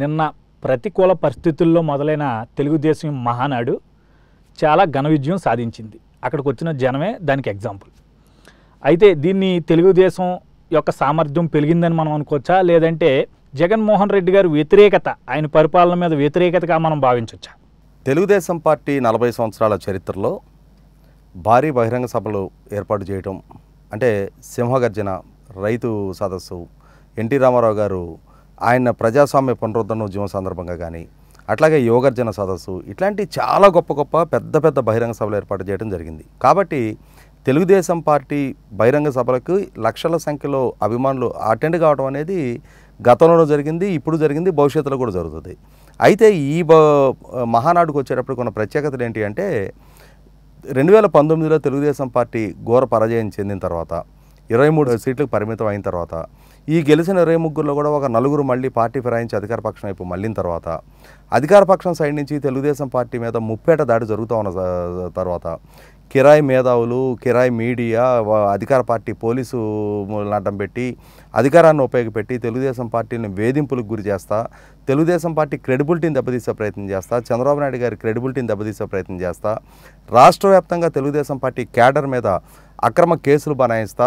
నిన్న ప్రతికూల పరిస్థితుల్లో మొదలైన తెలుగుదేశం మహానాడు చాలా ఘన విజయం సాధించింది అక్కడికి వచ్చిన జనమే దానికి ఎగ్జాంపుల్ అయితే దీన్ని తెలుగుదేశం యొక్క సామర్థ్యం పెరిగిందని మనం అనుకోవచ్చా లేదంటే జగన్మోహన్ రెడ్డి గారు వ్యతిరేకత ఆయన పరిపాలన మీద వ్యతిరేకతగా మనం భావించవచ్చా తెలుగుదేశం పార్టీ నలభై సంవత్సరాల చరిత్రలో భారీ బహిరంగ సభలు ఏర్పాటు చేయటం అంటే సింహగర్జన రైతు సదస్సు ఎన్టీ రామారావు గారు ఆయన ప్రజాస్వామ్య పునరుద్ధరణోద్యమం సందర్భంగా కానీ అట్లాగే యోగర్జన సదస్సు ఇట్లాంటి చాలా గొప్ప గొప్ప పెద్ద పెద్ద బహిరంగ సభలు ఏర్పాటు చేయడం జరిగింది కాబట్టి తెలుగుదేశం పార్టీ బహిరంగ సభలకు లక్షల సంఖ్యలో అభిమానులు అటెండ్ కావడం అనేది గతంలో జరిగింది ఇప్పుడు జరిగింది భవిష్యత్తులో కూడా జరుగుతుంది అయితే ఈ బ మహానాడుకు వచ్చేటప్పుడు కొన్ని ప్రత్యేకతలు ఏంటి అంటే రెండు వేల పంతొమ్మిదిలో తెలుగుదేశం పార్టీ ఘోర పరాజయం చెందిన తర్వాత ఇరవై మూడు సీట్లకు పరిమితం అయిన తర్వాత ఈ గెలిచిన ఇరవై ముగ్గురులో కూడా ఒక నలుగురు మళ్ళీ పార్టీ ఫిరాయించి అధికార పక్షం వైపు మళ్ళిన తర్వాత అధికార పక్షం సైడ్ నుంచి తెలుగుదేశం పార్టీ మీద ముప్పేట దాడి జరుగుతూ ఉన్న తర్వాత కిరాయి మేధావులు కిరాయి మీడియా అధికార పార్టీ పోలీసు నాటం పెట్టి అధికారాన్ని ఉపయోగపెట్టి తెలుగుదేశం పార్టీని వేధింపులకు గురి చేస్తా తెలుగుదేశం పార్టీ క్రెడిబిలిటీని దెబ్బతీసే ప్రయత్నం చేస్తా చంద్రబాబు నాయుడు గారి క్రెడిబిలిటీని దెబ్బతీసే ప్రయత్నం చేస్తా రాష్ట్ర వ్యాప్తంగా తెలుగుదేశం పార్టీ క్యాడర్ మీద అక్రమ కేసులు బనాయిస్తా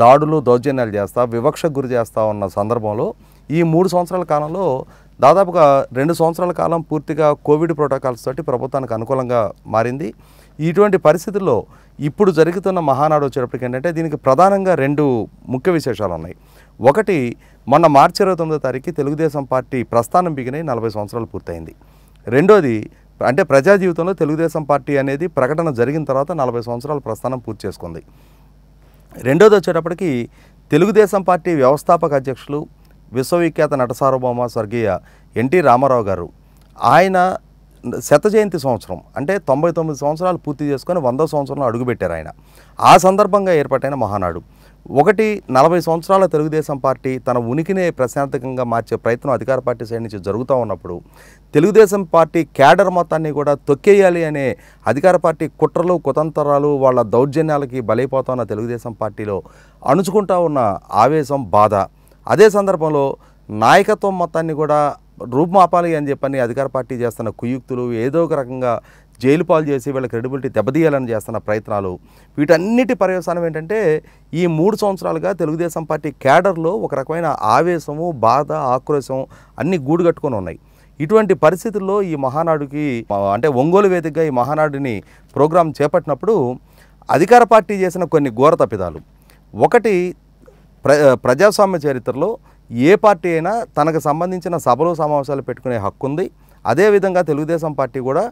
దాడులు దౌర్జన్యాలు చేస్తా వివక్షకు గురి చేస్తూ ఉన్న సందర్భంలో ఈ మూడు సంవత్సరాల కాలంలో దాదాపుగా రెండు సంవత్సరాల కాలం పూర్తిగా కోవిడ్ ప్రోటోకాల్స్ తోటి ప్రభుత్వానికి అనుకూలంగా మారింది ఇటువంటి పరిస్థితుల్లో ఇప్పుడు జరుగుతున్న మహానాడు వచ్చేటప్పటికి ఏంటంటే దీనికి ప్రధానంగా రెండు ముఖ్య విశేషాలు ఉన్నాయి ఒకటి మొన్న మార్చి ఇరవై తొమ్మిదో తారీఖు తెలుగుదేశం పార్టీ ప్రస్థానం బిగినై నలభై సంవత్సరాలు పూర్తయింది రెండోది అంటే ప్రజా జీవితంలో తెలుగుదేశం పార్టీ అనేది ప్రకటన జరిగిన తర్వాత నలభై సంవత్సరాల ప్రస్థానం పూర్తి చేసుకుంది రెండోది వచ్చేటప్పటికి తెలుగుదేశం పార్టీ వ్యవస్థాపక అధ్యక్షులు విశ్వవిఖ్యాత నట సార్వభౌమ స్వర్గీయ ఎన్టీ రామారావు గారు ఆయన శత జయంతి సంవత్సరం అంటే తొంభై తొమ్మిది సంవత్సరాలు పూర్తి చేసుకొని వంద సంవత్సరంలో అడుగుపెట్టారు ఆయన ఆ సందర్భంగా ఏర్పాటైన మహానాడు ఒకటి నలభై సంవత్సరాల తెలుగుదేశం పార్టీ తన ఉనికినే ప్రశాంతకంగా మార్చే ప్రయత్నం అధికార పార్టీ సైడ్ నుంచి జరుగుతూ ఉన్నప్పుడు తెలుగుదేశం పార్టీ క్యాడర్ మొత్తాన్ని కూడా తొక్కేయాలి అనే అధికార పార్టీ కుట్రలు కుతంత్రాలు వాళ్ళ దౌర్జన్యాలకి బలైపోతా ఉన్న తెలుగుదేశం పార్టీలో అణుచుకుంటా ఉన్న ఆవేశం బాధ అదే సందర్భంలో నాయకత్వం మొత్తాన్ని కూడా రూపుమాపాలి అని చెప్పని అధికార పార్టీ చేస్తున్న కుయుక్తులు ఏదో ఒక రకంగా జైలు పాలు చేసి వీళ్ళ క్రెడిబిలిటీ దెబ్బతీయాలని చేస్తున్న ప్రయత్నాలు వీటన్నిటి పర్యవసానం ఏంటంటే ఈ మూడు సంవత్సరాలుగా తెలుగుదేశం పార్టీ క్యాడర్లో ఒక రకమైన ఆవేశము బాధ ఆక్రోశం అన్నీ గూడు కట్టుకొని ఉన్నాయి ఇటువంటి పరిస్థితుల్లో ఈ మహానాడుకి అంటే ఒంగోలు వేదికగా ఈ మహానాడుని ప్రోగ్రాం చేపట్టినప్పుడు అధికార పార్టీ చేసిన కొన్ని ఘోర తప్పిదాలు ఒకటి ప్ర ప్రజాస్వామ్య చరిత్రలో ఏ పార్టీ అయినా తనకు సంబంధించిన సభలు సమావేశాలు పెట్టుకునే హక్కు ఉంది అదేవిధంగా తెలుగుదేశం పార్టీ కూడా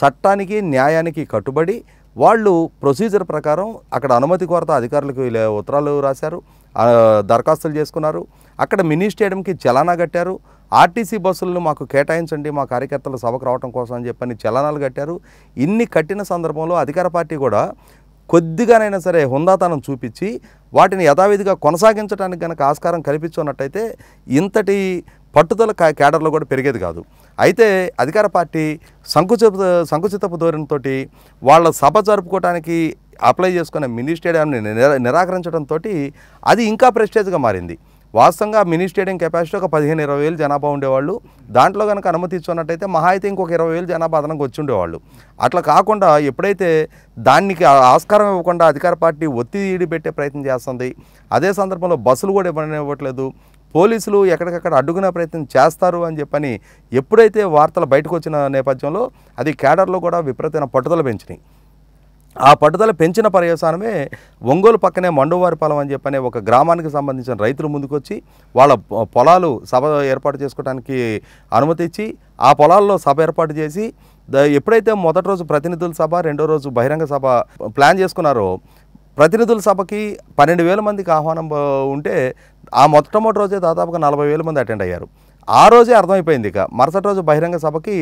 చట్టానికి న్యాయానికి కట్టుబడి వాళ్ళు ప్రొసీజర్ ప్రకారం అక్కడ అనుమతి కొరత అధికారులకు ఉత్తరాలు రాశారు దరఖాస్తులు చేసుకున్నారు అక్కడ మినీ స్టేడియంకి చలానా కట్టారు ఆర్టీసీ బస్సులను మాకు కేటాయించండి మా కార్యకర్తలు సభకు రావడం కోసం అని చెప్పని చలనాలు కట్టారు ఇన్ని కట్టిన సందర్భంలో అధికార పార్టీ కూడా కొద్దిగానైనా సరే హుందాతనం చూపించి వాటిని యథావిధిగా కొనసాగించడానికి కనుక ఆస్కారం కల్పించున్నట్టయితే ఇంతటి పట్టుదల కేడర్లో కూడా పెరిగేది కాదు అయితే అధికార పార్టీ సంకుచిత సంకుచితపు ధోరణితో వాళ్ళ సభ జరుపుకోవడానికి అప్లై చేసుకున్న మినీ స్టేడియాన్ని నిరాకరించడంతో అది ఇంకా ప్రెస్టేజ్గా మారింది వాస్తవంగా మినీ స్టేడియం కెపాసిటీ ఒక పదిహేను ఇరవై వేలు జనాభా ఉండేవాళ్ళు దాంట్లో కనుక అనుమతి ఇచ్చినట్టయితే మహా అయితే ఇంకొక ఇరవై వేలు జనాభా అదనంగా వచ్చి ఉండేవాళ్ళు అట్లా కాకుండా ఎప్పుడైతే దానికి ఆస్కారం ఇవ్వకుండా అధికార పార్టీ ఒత్తిడి పెట్టే ప్రయత్నం చేస్తుంది అదే సందర్భంలో బస్సులు కూడా ఇవ్వట్లేదు పోలీసులు ఎక్కడికక్కడ అడ్డుకునే ప్రయత్నం చేస్తారు అని చెప్పని ఎప్పుడైతే వార్తలు బయటకు వచ్చిన నేపథ్యంలో అది కేడర్లో కూడా విపరీతమైన పట్టుదల పెంచినాయి ఆ పట్టుదల పెంచిన పర్యవసానమే ఒంగోలు పక్కనే మండువారిపాలెం అని చెప్పని ఒక గ్రామానికి సంబంధించిన రైతులు ముందుకొచ్చి వాళ్ళ పొలాలు సభ ఏర్పాటు చేసుకోవడానికి అనుమతి ఇచ్చి ఆ పొలాల్లో సభ ఏర్పాటు చేసి ఎప్పుడైతే మొదటి రోజు ప్రతినిధుల సభ రెండో రోజు బహిరంగ సభ ప్లాన్ చేసుకున్నారో ప్రతినిధుల సభకి పన్నెండు వేల మందికి ఆహ్వానం ఉంటే ఆ మొట్టమొదటి రోజే దాదాపుగా నలభై వేల మంది అటెండ్ అయ్యారు ఆ రోజే అర్థమైపోయింది ఇక మరుసటి రోజు బహిరంగ సభకి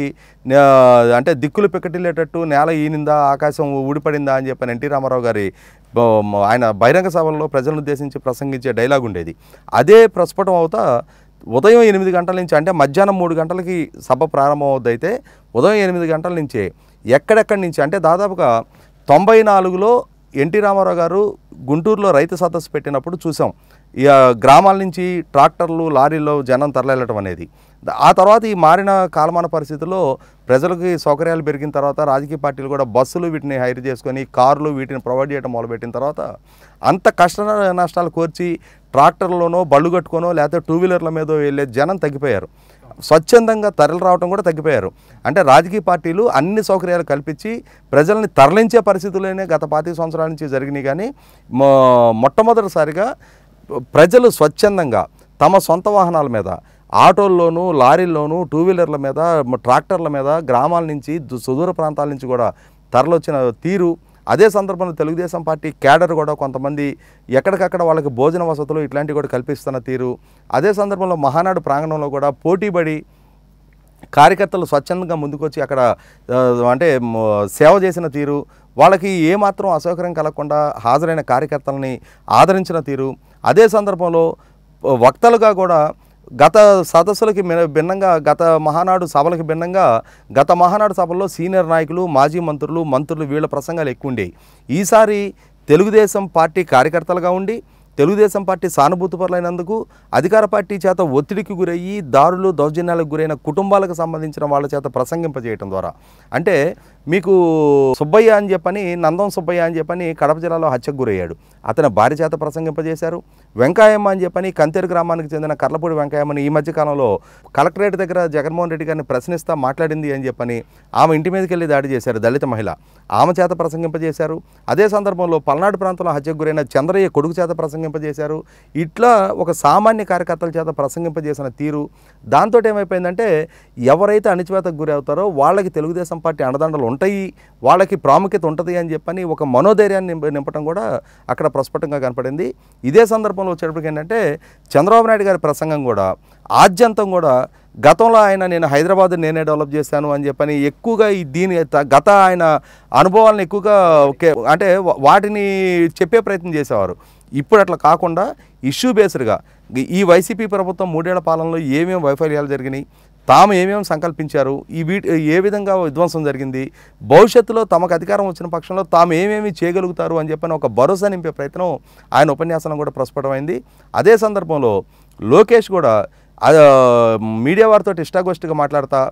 అంటే దిక్కులు పిక్కటిల్లేటట్టు నేల ఈనిందా ఆకాశం ఊడిపడిందా అని చెప్పిన ఎన్టీ రామారావు గారి ఆయన బహిరంగ సభల్లో ప్రజలను ఉద్దేశించి ప్రసంగించే డైలాగ్ ఉండేది అదే ప్రస్ఫుటం అవుతా ఉదయం ఎనిమిది గంటల నుంచి అంటే మధ్యాహ్నం మూడు గంటలకి సభ ప్రారంభం ప్రారంభమవుద్దైతే ఉదయం ఎనిమిది గంటల నుంచే ఎక్కడెక్కడి నుంచి అంటే దాదాపుగా తొంభై నాలుగులో ఎన్టీ రామారావు గారు గుంటూరులో రైతు సదస్సు పెట్టినప్పుడు చూసాం ఇక గ్రామాల నుంచి ట్రాక్టర్లు లారీల్లో జనం తరలెళ్ళటం అనేది ఆ తర్వాత ఈ మారిన కాలమాన పరిస్థితుల్లో ప్రజలకి సౌకర్యాలు పెరిగిన తర్వాత రాజకీయ పార్టీలు కూడా బస్సులు వీటిని హైర్ చేసుకొని కార్లు వీటిని ప్రొవైడ్ చేయడం మొదలుపెట్టిన తర్వాత అంత కష్ట నష్టాలు కోర్చి ట్రాక్టర్లోనో బళ్ళు కట్టుకోనో లేకపోతే టూ వీలర్ల మీద వెళ్ళే జనం తగ్గిపోయారు స్వచ్ఛందంగా తరలి రావడం కూడా తగ్గిపోయారు అంటే రాజకీయ పార్టీలు అన్ని సౌకర్యాలు కల్పించి ప్రజల్ని తరలించే పరిస్థితుల్లోనే గత పాతి సంవత్సరాల నుంచి జరిగినాయి కానీ మొట్టమొదటిసారిగా ప్రజలు స్వచ్ఛందంగా తమ సొంత వాహనాల మీద ఆటోల్లోనూ లారీల్లోనూ టూ వీలర్ల మీద ట్రాక్టర్ల మీద గ్రామాల నుంచి సుదూర ప్రాంతాల నుంచి కూడా తరలొచ్చిన తీరు అదే సందర్భంలో తెలుగుదేశం పార్టీ క్యాడర్ కూడా కొంతమంది ఎక్కడికక్కడ వాళ్ళకి భోజన వసతులు ఇట్లాంటివి కూడా కల్పిస్తున్న తీరు అదే సందర్భంలో మహానాడు ప్రాంగణంలో కూడా పోటీపడి కార్యకర్తలు స్వచ్ఛందంగా ముందుకొచ్చి అక్కడ అంటే సేవ చేసిన తీరు వాళ్ళకి ఏమాత్రం అసౌకర్యం కలగకుండా హాజరైన కార్యకర్తలని ఆదరించిన తీరు అదే సందర్భంలో వక్తలుగా కూడా గత సదస్సులకి భిన్నంగా గత మహానాడు సభలకు భిన్నంగా గత మహానాడు సభల్లో సీనియర్ నాయకులు మాజీ మంత్రులు మంత్రులు వీళ్ళ ప్రసంగాలు ఎక్కువ ఉండేవి ఈసారి తెలుగుదేశం పార్టీ కార్యకర్తలుగా ఉండి తెలుగుదేశం పార్టీ సానుభూతిపరులైనందుకు అధికార పార్టీ చేత ఒత్తిడికి గురయ్యి దారులు దౌర్జన్యాలకు గురైన కుటుంబాలకు సంబంధించిన వాళ్ళ చేత ప్రసంగింపజేయటం ద్వారా అంటే మీకు సుబ్బయ్య అని చెప్పని నందం సుబ్బయ్య అని చెప్పని కడప జిల్లాలో హత్యకు గురయ్యాడు అతను భార్య చేత ప్రసంగింపజేశారు వెంకాయమ్మ అని చెప్పని కంతేరు గ్రామానికి చెందిన కర్లపూడి వెంకాయమ్మని ఈ మధ్యకాలంలో కలెక్టరేట్ దగ్గర జగన్మోహన్ రెడ్డి గారిని ప్రశ్నిస్తా మాట్లాడింది అని చెప్పని ఆమె ఇంటి మీదకి వెళ్ళి దాడి చేశారు దళిత మహిళ ఆమె చేత ప్రసంగింపజేశారు అదే సందర్భంలో పల్నాడు ప్రాంతంలో హత్యకు గురైన చంద్రయ్య కొడుకు చేత ప్రసంగింపజేశారు ఇట్లా ఒక సామాన్య కార్యకర్తల చేత ప్రసంగింపజేసిన తీరు దాంతో ఏమైపోయిందంటే ఎవరైతే అణిచివేతకు గురి అవుతారో వాళ్ళకి తెలుగుదేశం పార్టీ అండదండలు ఉంటాయి వాళ్ళకి ప్రాముఖ్యత ఉంటుంది అని చెప్పని ఒక మనోధైర్యాన్ని నింపడం కూడా అక్కడ ప్రస్ఫుటంగా కనపడింది ఇదే సందర్భంలో వచ్చేటప్పటికి ఏంటంటే చంద్రబాబు నాయుడు గారి ప్రసంగం కూడా ఆద్యంతం కూడా గతంలో ఆయన నేను హైదరాబాద్ నేనే డెవలప్ చేశాను అని చెప్పని ఎక్కువగా ఈ దీని గత ఆయన అనుభవాలను ఎక్కువగా అంటే వాటిని చెప్పే ప్రయత్నం చేసేవారు ఇప్పుడు అట్లా కాకుండా ఇష్యూ బేస్డ్గా ఈ వైసీపీ ప్రభుత్వం మూడేళ్ల పాలనలో ఏమేమి వైఫల్యాలు జరిగినాయి తాము ఏమేమి సంకల్పించారు ఈ వీటి ఏ విధంగా విధ్వంసం జరిగింది భవిష్యత్తులో తమకు అధికారం వచ్చిన పక్షంలో తాము ఏమేమి చేయగలుగుతారు అని చెప్పని ఒక భరోసా నింపే ప్రయత్నం ఆయన ఉపన్యాసంలో కూడా ప్రస్ఫుటమైంది అదే సందర్భంలో లోకేష్ కూడా మీడియా వారితో ఇష్టాగోష్ఠిగా మాట్లాడతా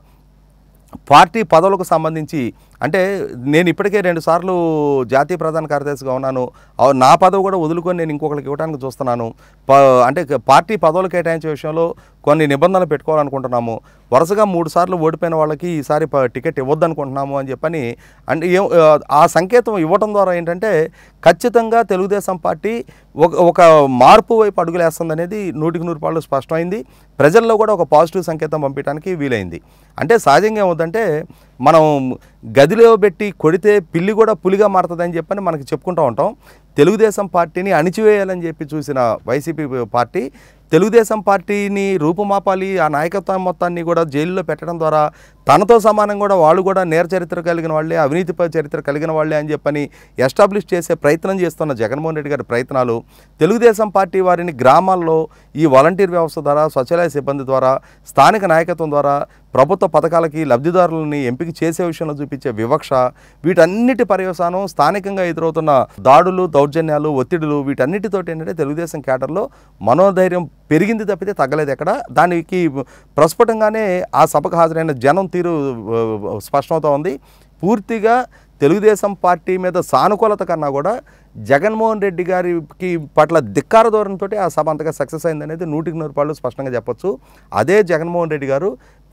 పార్టీ పదవులకు సంబంధించి అంటే నేను ఇప్పటికే రెండు సార్లు జాతీయ ప్రధాన కార్యదర్శిగా ఉన్నాను నా పదవి కూడా వదులుకొని నేను ఇంకొకరికి ఇవ్వడానికి చూస్తున్నాను అంటే పార్టీ పదవులు కేటాయించే విషయంలో కొన్ని నిబంధనలు పెట్టుకోవాలనుకుంటున్నాము వరుసగా మూడు సార్లు ఓడిపోయిన వాళ్ళకి ఈసారి టికెట్ ఇవ్వద్దు అనుకుంటున్నాము అని చెప్పని అంటే ఆ సంకేతం ఇవ్వటం ద్వారా ఏంటంటే ఖచ్చితంగా తెలుగుదేశం పార్టీ ఒక ఒక మార్పు వైపు అడుగులేస్తుంది అనేది నూటికి నూరు పాళ్ళు స్పష్టమైంది ప్రజల్లో కూడా ఒక పాజిటివ్ సంకేతం పంపించడానికి వీలైంది అంటే సహజంగా ఏమవుతుందంటే మనం గదిలో పెట్టి కొడితే పిల్లి కూడా పులిగా మారుతుందని చెప్పని మనకి చెప్పుకుంటూ ఉంటాం తెలుగుదేశం పార్టీని అణిచివేయాలని చెప్పి చూసిన వైసీపీ పార్టీ తెలుగుదేశం పార్టీని రూపుమాపాలి ఆ నాయకత్వం మొత్తాన్ని కూడా జైల్లో పెట్టడం ద్వారా తనతో సమానం కూడా వాళ్ళు కూడా నేర చరిత్ర కలిగిన వాళ్ళే అవినీతి చరిత్ర కలిగిన వాళ్ళే అని చెప్పని ఎస్టాబ్లిష్ చేసే ప్రయత్నం చేస్తున్న జగన్మోహన్ రెడ్డి గారి ప్రయత్నాలు తెలుగుదేశం పార్టీ వారిని గ్రామాల్లో ఈ వాలంటీర్ వ్యవస్థ ద్వారా స్వచ్ఛాలయ సిబ్బంది ద్వారా స్థానిక నాయకత్వం ద్వారా ప్రభుత్వ పథకాలకి లబ్ధిదారులని ఎంపిక చేసే విషయంలో చూపించే వివక్ష వీటన్నిటి పర్యవసానం స్థానికంగా ఎదురవుతున్న దాడులు దౌర్జన్యాలు ఒత్తిడులు వీటన్నిటితోటి ఏంటంటే తెలుగుదేశం క్యాటర్లో మనోధైర్యం పెరిగింది తప్పితే తగ్గలేదు ఎక్కడ దానికి ప్రస్ఫుటంగానే ఆ సభకు హాజరైన జనం తీరు స్పష్టమవుతూ ఉంది పూర్తిగా తెలుగుదేశం పార్టీ మీద సానుకూలత కన్నా కూడా జగన్మోహన్ రెడ్డి గారికి పట్ల ధిక్కార ధోరణితో ఆ సభ అంతగా సక్సెస్ అయిందనేది నూటికి నూరు రూపాయలు స్పష్టంగా చెప్పొచ్చు అదే జగన్మోహన్ రెడ్డి గారు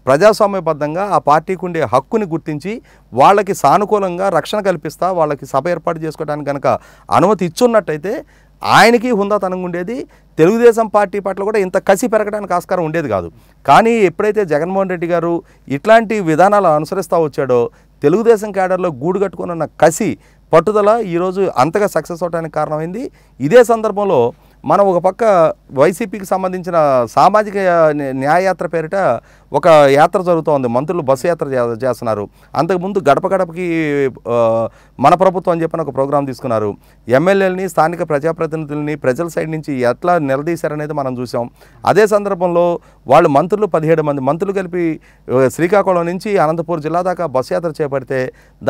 ప్రజాస్వామ్యబద్ధంగా ఆ పార్టీకి ఉండే హక్కుని గుర్తించి వాళ్ళకి సానుకూలంగా రక్షణ కల్పిస్తా వాళ్ళకి సభ ఏర్పాటు చేసుకోవడానికి కనుక అనుమతి ఇచ్చున్నట్టయితే ఆయనకి హుందాతనంగా ఉండేది తెలుగుదేశం పార్టీ పట్ల కూడా ఇంత కసి పెరగడానికి ఆస్కారం ఉండేది కాదు కానీ ఎప్పుడైతే జగన్మోహన్ రెడ్డి గారు ఇట్లాంటి విధానాలు అనుసరిస్తూ వచ్చాడో తెలుగుదేశం క్యాడర్లో గూడు కట్టుకున్న కసి పట్టుదల ఈరోజు అంతగా సక్సెస్ అవడానికి కారణమైంది ఇదే సందర్భంలో మనం ఒక పక్క వైసీపీకి సంబంధించిన సామాజిక న్యాయయాత్ర పేరిట ఒక యాత్ర జరుగుతోంది మంత్రులు బస్సు యాత్ర చేస్తున్నారు అంతకుముందు గడప గడపకి మన ప్రభుత్వం అని చెప్పిన ఒక ప్రోగ్రాం తీసుకున్నారు ఎమ్మెల్యేలని స్థానిక ప్రజాప్రతినిధులని ప్రజల సైడ్ నుంచి ఎట్లా నిలదీశారనేది మనం చూసాం అదే సందర్భంలో వాళ్ళు మంత్రులు పదిహేడు మంది మంత్రులు కలిపి శ్రీకాకుళం నుంచి అనంతపూర్ జిల్లా దాకా బస్సు యాత్ర చేపడితే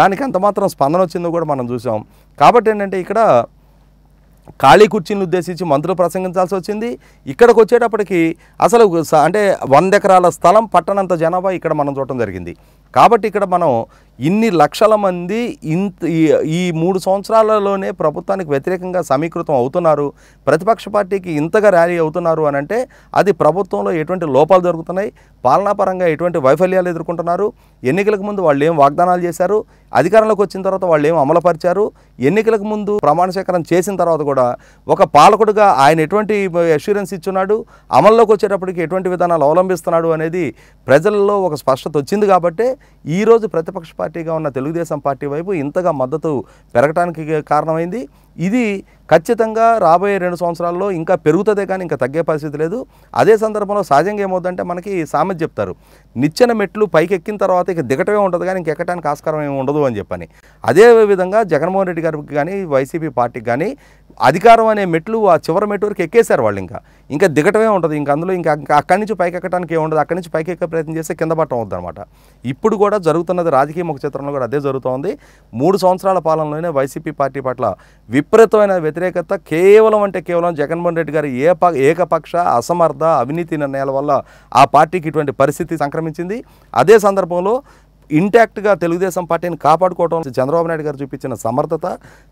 దానికి ఎంతమాత్రం స్పందన వచ్చిందో కూడా మనం చూసాం కాబట్టి ఏంటంటే ఇక్కడ ఖాళీ కుర్చీని ఉద్దేశించి మంత్రులు ప్రసంగించాల్సి వచ్చింది ఇక్కడికి వచ్చేటప్పటికి అసలు అంటే వంద ఎకరాల స్థలం పట్టణంత జనాభా ఇక్కడ మనం చూడటం జరిగింది కాబట్టి ఇక్కడ మనం ఇన్ని లక్షల మంది ఇంత ఈ మూడు సంవత్సరాలలోనే ప్రభుత్వానికి వ్యతిరేకంగా సమీకృతం అవుతున్నారు ప్రతిపక్ష పార్టీకి ఇంతగా ర్యాలీ అవుతున్నారు అని అంటే అది ప్రభుత్వంలో ఎటువంటి లోపాలు జరుగుతున్నాయి పాలనాపరంగా ఎటువంటి వైఫల్యాలు ఎదుర్కొంటున్నారు ఎన్నికలకు ముందు వాళ్ళు ఏం వాగ్దానాలు చేశారు అధికారంలోకి వచ్చిన తర్వాత వాళ్ళు ఏం అమలుపరిచారు ఎన్నికలకు ముందు ప్రమాణ స్వీకారం చేసిన తర్వాత కూడా ఒక పాలకుడుగా ఆయన ఎటువంటి అష్యూరెన్స్ ఇచ్చున్నాడు అమల్లోకి వచ్చేటప్పటికి ఎటువంటి విధానాలు అవలంబిస్తున్నాడు అనేది ప్రజల్లో ఒక స్పష్టత వచ్చింది కాబట్టే ఈరోజు ప్రతిపక్ష పార్టీగా ఉన్న తెలుగుదేశం పార్టీ వైపు ఇంతగా మద్దతు పెరగటానికి కారణమైంది ఇది ఖచ్చితంగా రాబోయే రెండు సంవత్సరాల్లో ఇంకా పెరుగుతుందే కానీ ఇంకా తగ్గే పరిస్థితి లేదు అదే సందర్భంలో సహజంగా ఏమవుతుందంటే మనకి సామెత చెప్తారు నిచ్చిన మెట్లు పైకి ఎక్కిన తర్వాత ఇక దిగటమే ఉంటుంది కానీ ఇంక ఎక్కడానికి ఆస్కారం ఏమి ఉండదు అని చెప్పని అదే విధంగా జగన్మోహన్ రెడ్డి గారికి కానీ వైసీపీ పార్టీకి కానీ అధికారం అనే మెట్లు ఆ చివరి మెట్టు వరకు ఎక్కేశారు వాళ్ళు ఇంకా ఇంకా దిగటమే ఉంటుంది ఇంకా అందులో ఇంకా అక్కడి నుంచి పైకి ఎక్కడానికి ఉండదు అక్కడి నుంచి పైకి ఎక్కే ప్రయత్నం చేస్తే కింద పట్టం అవుతుంది అనమాట ఇప్పుడు కూడా జరుగుతున్నది రాజకీయ ముఖ చిత్రంలో కూడా అదే జరుగుతోంది మూడు సంవత్సరాల పాలనలోనే వైసీపీ పార్టీ పట్ల విపరీతమైన వ్యతిరేకత కేవలం అంటే కేవలం జగన్మోహన్ రెడ్డి గారి ఏ ఏకపక్ష అసమర్థ అవినీతి నిర్ణయాల వల్ల ఆ పార్టీకి ఇటువంటి పరిస్థితి సంక్రమించింది అదే సందర్భంలో ఇంటాక్ట్గా తెలుగుదేశం పార్టీని కాపాడుకోవడం చంద్రబాబు నాయుడు గారు చూపించిన సమర్థత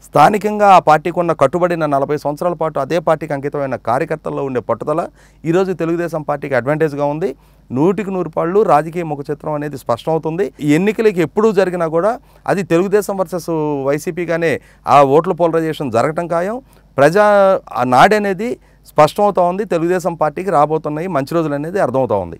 స్థానికంగా ఆ పార్టీకి ఉన్న కట్టుబడిన నలభై సంవత్సరాల పాటు అదే పార్టీకి అంకితమైన కార్యకర్తల్లో ఉండే పట్టుదల ఈరోజు తెలుగుదేశం పార్టీకి అడ్వాంటేజ్గా ఉంది నూటికి నూరు పాళ్ళు రాజకీయ ముఖ చిత్రం అనేది స్పష్టమవుతుంది ఎన్నికలకి ఎప్పుడు జరిగినా కూడా అది తెలుగుదేశం వర్సెస్ వైసీపీగానే ఆ ఓట్ల పోలరైజేషన్ జరగటం ఖాయం ప్రజా నాడనేది స్పష్టమవుతూ ఉంది తెలుగుదేశం పార్టీకి రాబోతున్నాయి మంచి రోజులు అనేది అర్థమవుతూ ఉంది